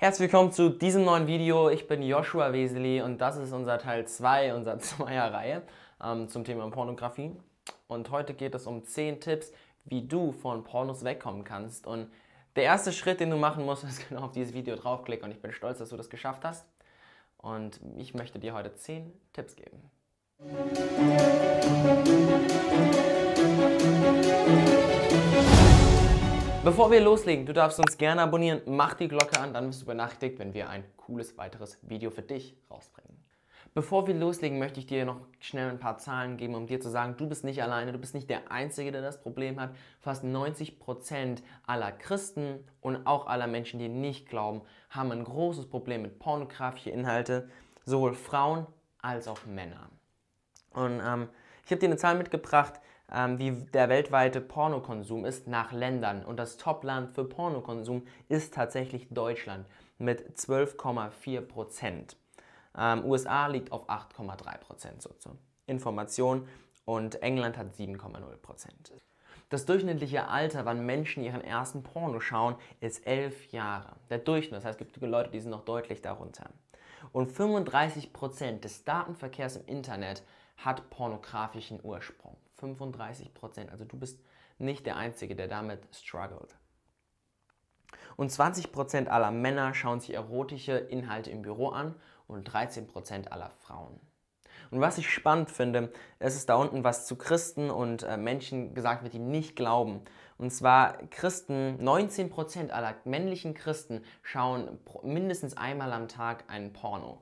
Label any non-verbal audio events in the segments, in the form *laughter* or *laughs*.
Herzlich willkommen zu diesem neuen Video. Ich bin Joshua Wesely und das ist unser Teil 2 unserer *laughs* Zweier-Reihe ähm, zum Thema Pornografie. Und heute geht es um 10 Tipps, wie du von Pornos wegkommen kannst. Und der erste Schritt, den du machen musst, *laughs* ist genau auf dieses Video draufklicken und ich bin stolz, dass du das geschafft hast. Und ich möchte dir heute 10 Tipps geben. Musik Bevor wir loslegen, du darfst uns gerne abonnieren, mach die Glocke an, dann wirst du benachrichtigt, wenn wir ein cooles weiteres Video für dich rausbringen. Bevor wir loslegen, möchte ich dir noch schnell ein paar Zahlen geben, um dir zu sagen, du bist nicht alleine, du bist nicht der Einzige, der das Problem hat. Fast 90% Prozent aller Christen und auch aller Menschen, die nicht glauben, haben ein großes Problem mit pornografischen Inhalten, sowohl Frauen als auch Männer. Und ähm, ich habe dir eine Zahl mitgebracht, ähm, wie der weltweite Pornokonsum ist nach Ländern. Und das Topland für Pornokonsum ist tatsächlich Deutschland mit 12,4 Prozent. Ähm, USA liegt auf 8,3 Prozent so Information und England hat 7,0 Prozent. Das durchschnittliche Alter, wann Menschen ihren ersten Porno schauen, ist 11 Jahre. Der Durchschnitt, das heißt, es gibt Leute, die sind noch deutlich darunter. Und 35% des Datenverkehrs im Internet hat pornografischen Ursprung. 35 Prozent. Also du bist nicht der Einzige, der damit struggelt. Und 20 Prozent aller Männer schauen sich erotische Inhalte im Büro an und 13 Prozent aller Frauen. Und was ich spannend finde, es ist da unten, was zu Christen und äh, Menschen gesagt wird, die nicht glauben. Und zwar Christen, 19% aller männlichen Christen schauen mindestens einmal am Tag einen Porno.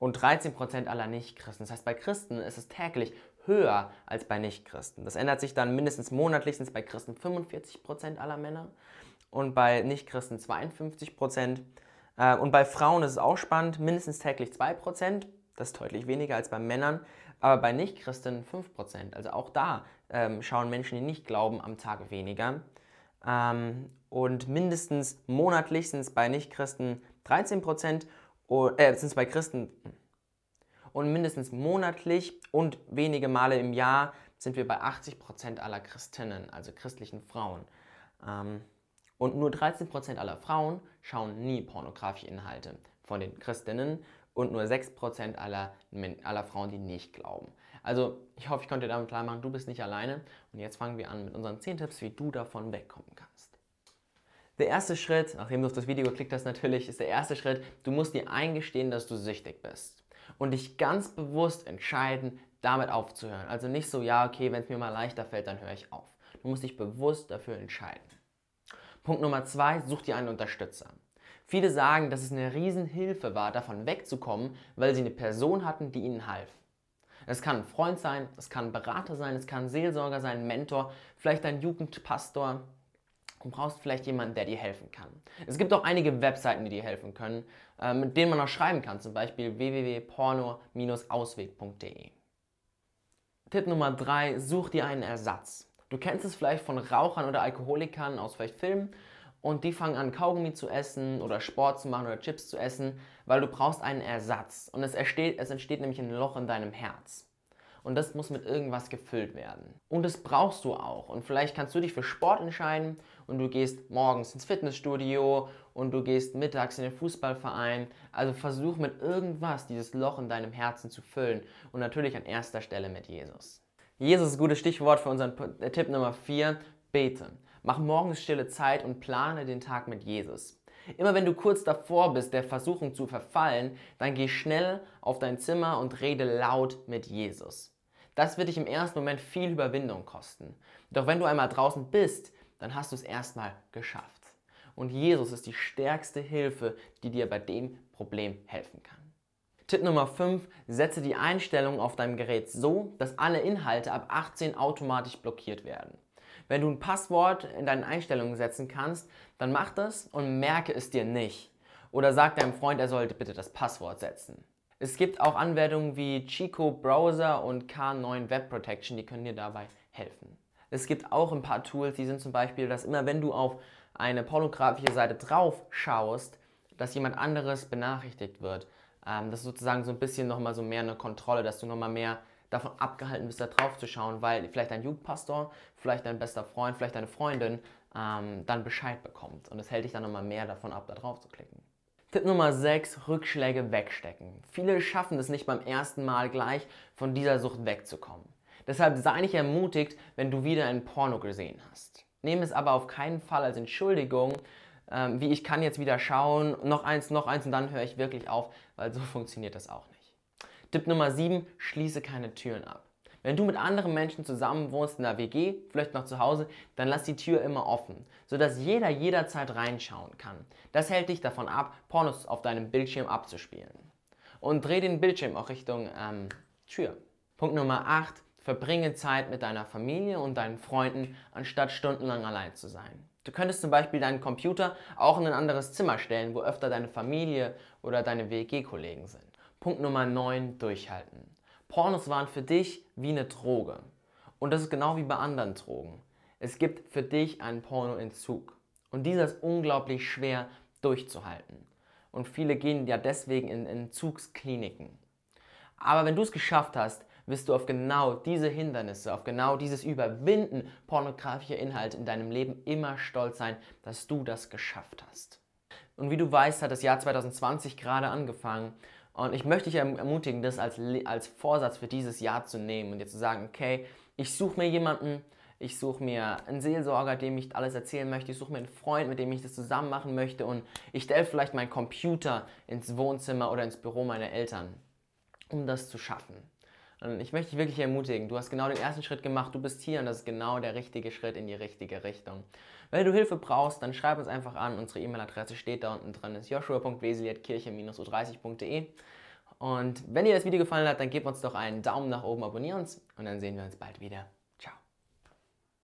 Und 13% aller Nicht-Christen. Das heißt, bei Christen ist es täglich höher als bei Nichtchristen. Das ändert sich dann mindestens monatlich, sind es bei Christen 45 aller Männer und bei Nichtchristen 52 äh, Und bei Frauen ist es auch spannend, mindestens täglich 2 das ist deutlich weniger als bei Männern, aber bei Nichtchristen 5 Also auch da ähm, schauen Menschen, die nicht glauben, am Tag weniger. Ähm, und mindestens monatlich sind es bei Nichtchristen 13 äh, sind es bei Christen hm, und mindestens monatlich und wenige Male im Jahr sind wir bei 80 aller Christinnen, also christlichen Frauen. Ähm, und nur 13 aller Frauen schauen nie pornografische Inhalte von den Christinnen und nur 6 aller, aller Frauen, die nicht glauben. Also ich hoffe, ich konnte dir damit klar machen, du bist nicht alleine. Und jetzt fangen wir an mit unseren 10 Tipps, wie du davon wegkommen kannst. Der erste Schritt, nachdem du auf das Video geklickt hast natürlich, ist der erste Schritt, du musst dir eingestehen, dass du süchtig bist und dich ganz bewusst entscheiden, damit aufzuhören. Also nicht so, ja, okay, wenn es mir mal leichter fällt, dann höre ich auf. Du musst dich bewusst dafür entscheiden. Punkt Nummer zwei, such dir einen Unterstützer. Viele sagen, dass es eine Riesenhilfe war, davon wegzukommen, weil sie eine Person hatten, die ihnen half. Es kann ein Freund sein, es kann ein Berater sein, es kann ein Seelsorger sein, ein Mentor, vielleicht ein Jugendpastor, Du brauchst vielleicht jemanden, der dir helfen kann. Es gibt auch einige Webseiten, die dir helfen können, äh, mit denen man auch schreiben kann, zum Beispiel www.porno-ausweg.de. Tipp Nummer 3, such dir einen Ersatz. Du kennst es vielleicht von Rauchern oder Alkoholikern aus vielleicht Filmen und die fangen an, Kaugummi zu essen oder Sport zu machen oder Chips zu essen, weil du brauchst einen Ersatz. Und es entsteht, es entsteht nämlich ein Loch in deinem Herz und das muss mit irgendwas gefüllt werden. Und das brauchst du auch. Und vielleicht kannst du dich für Sport entscheiden und du gehst morgens ins Fitnessstudio und du gehst mittags in den Fußballverein. Also versuch mit irgendwas dieses Loch in deinem Herzen zu füllen und natürlich an erster Stelle mit Jesus. Jesus ist ein gutes Stichwort für unseren äh, Tipp Nummer 4, bete. Mach morgens stille Zeit und plane den Tag mit Jesus. Immer wenn du kurz davor bist, der Versuchung zu verfallen, dann geh schnell auf dein Zimmer und rede laut mit Jesus. Das wird dich im ersten Moment viel Überwindung kosten. Doch wenn du einmal draußen bist, dann hast du es erstmal geschafft. Und Jesus ist die stärkste Hilfe, die dir bei dem Problem helfen kann. Tipp Nummer 5, setze die Einstellung auf deinem Gerät so, dass alle Inhalte ab 18 automatisch blockiert werden. Wenn du ein Passwort in deinen Einstellungen setzen kannst, dann mach das und merke es dir nicht. Oder sag deinem Freund, er sollte bitte das Passwort setzen. Es gibt auch Anwendungen wie Chico Browser und K9 Web Protection, die können dir dabei helfen. Es gibt auch ein paar Tools, die sind zum Beispiel, dass immer wenn du auf eine pornografische Seite drauf schaust, dass jemand anderes benachrichtigt wird. Ähm, das ist sozusagen so ein bisschen nochmal so mehr eine Kontrolle, dass du nochmal mehr davon abgehalten bist, da drauf zu schauen, weil vielleicht dein Jugendpastor, vielleicht dein bester Freund, vielleicht deine Freundin ähm, dann Bescheid bekommt. Und das hält dich dann nochmal mehr davon ab, da drauf zu klicken. Tipp Nummer 6, Rückschläge wegstecken. Viele schaffen es nicht beim ersten Mal gleich, von dieser Sucht wegzukommen. Deshalb sei nicht ermutigt, wenn du wieder ein Porno gesehen hast. Nehme es aber auf keinen Fall als Entschuldigung, ähm, wie ich kann jetzt wieder schauen, noch eins, noch eins und dann höre ich wirklich auf, weil so *laughs* funktioniert das auch nicht. Tipp Nummer 7, schließe keine Türen ab. Wenn du mit anderen Menschen zusammen wohnst in der WG, vielleicht noch zu Hause, dann lass die Tür immer offen, sodass jeder jederzeit reinschauen kann. Das hält dich davon ab, Pornos auf deinem Bildschirm abzuspielen. Und dreh den Bildschirm auch Richtung ähm, Tür. Punkt Nummer 8. Verbringe Zeit mit deiner Familie und deinen Freunden, anstatt stundenlang allein zu sein. Du könntest zum Beispiel deinen Computer auch in ein anderes Zimmer stellen, wo öfter deine Familie oder deine WG-Kollegen sind. Punkt Nummer 9, durchhalten. Pornos waren für dich wie eine Droge. Und das ist genau wie bei anderen Drogen. Es gibt für dich einen Pornoentzug. Und dieser ist unglaublich schwer durchzuhalten. Und viele gehen ja deswegen in Entzugskliniken. Aber wenn du es geschafft hast, wirst du auf genau diese Hindernisse, auf genau dieses Überwinden pornografischer Inhalte in deinem Leben immer stolz sein, dass du das geschafft hast. Und wie du weißt, hat das Jahr 2020 gerade angefangen und ich möchte dich ermutigen, das als, als Vorsatz für dieses Jahr zu nehmen und dir zu sagen, okay, ich suche mir jemanden, ich suche mir einen Seelsorger, dem ich alles erzählen möchte, ich suche mir einen Freund, mit dem ich das zusammen machen möchte und ich stelle vielleicht meinen Computer ins Wohnzimmer oder ins Büro meiner Eltern, um das zu schaffen. Und ich möchte dich wirklich ermutigen, du hast genau den ersten Schritt gemacht, du bist hier und das ist genau der richtige Schritt in die richtige Richtung. Wenn du Hilfe brauchst, dann schreib uns einfach an, unsere E-Mail-Adresse steht da unten drin, ist joshua.wesel.kirche-u30.de und wenn dir das Video gefallen hat, dann gebt uns doch einen Daumen nach oben, abonnier uns und dann sehen wir uns bald wieder.